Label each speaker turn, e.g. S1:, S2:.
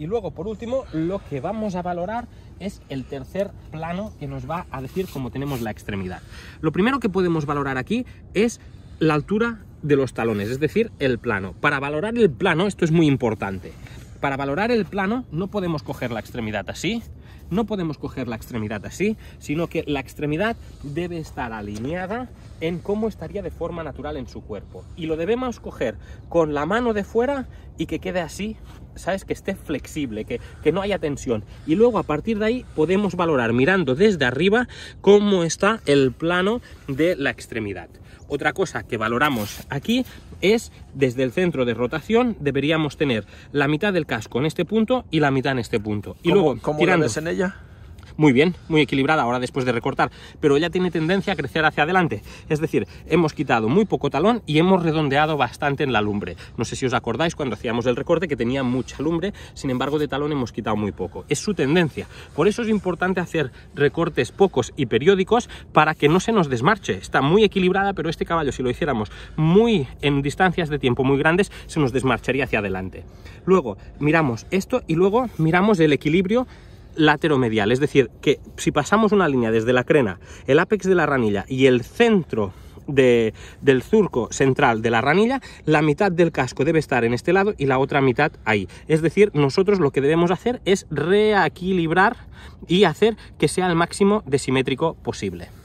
S1: Y luego, por último, lo que vamos a valorar es el tercer plano que nos va a decir cómo tenemos la extremidad. Lo primero que podemos valorar aquí es la altura de los talones, es decir, el plano. Para valorar el plano, esto es muy importante. Para valorar el plano no podemos coger la extremidad así, no podemos coger la extremidad así, sino que la extremidad debe estar alineada en cómo estaría de forma natural en su cuerpo. Y lo debemos coger con la mano de fuera y que quede así, ¿sabes? Que esté flexible, que, no haya tensión. Y luego a partir de ahí podemos valorar mirando desde arriba cómo está el plano de la extremidad. Otra cosa que valoramos aquí es desde el centro de rotación deberíamos tener la mitad del casco en este punto y la mitad en este punto. Y luego ¿cómo en ella? muy bien, muy equilibrada ahora después de recortar, pero ella tiene tendencia a crecer hacia adelante. Es decir, hemos quitado muy poco talón y hemos redondeado bastante en la lumbre. No sé si os acordáis cuando hacíamos el recorte que tenía mucha lumbre, sin embargo de talón hemos quitado muy poco. Es su tendencia. Por eso es importante hacer recortes pocos y periódicos para que no se nos desmarche. Está muy equilibrada, pero este caballo si lo hiciéramos muy en distancias de tiempo muy grandes, se nos desmarcharía hacia adelante. Luego miramos esto y luego miramos el equilibrio lateromedial, es decir, que si pasamos una línea desde la crena, el ápex de la ranilla y el centro del surco central de la ranilla, la mitad del casco debe estar en este lado y la otra mitad ahí. Es decir, nosotros lo que debemos hacer es reequilibrar y hacer que sea el máximo de simétrico posible.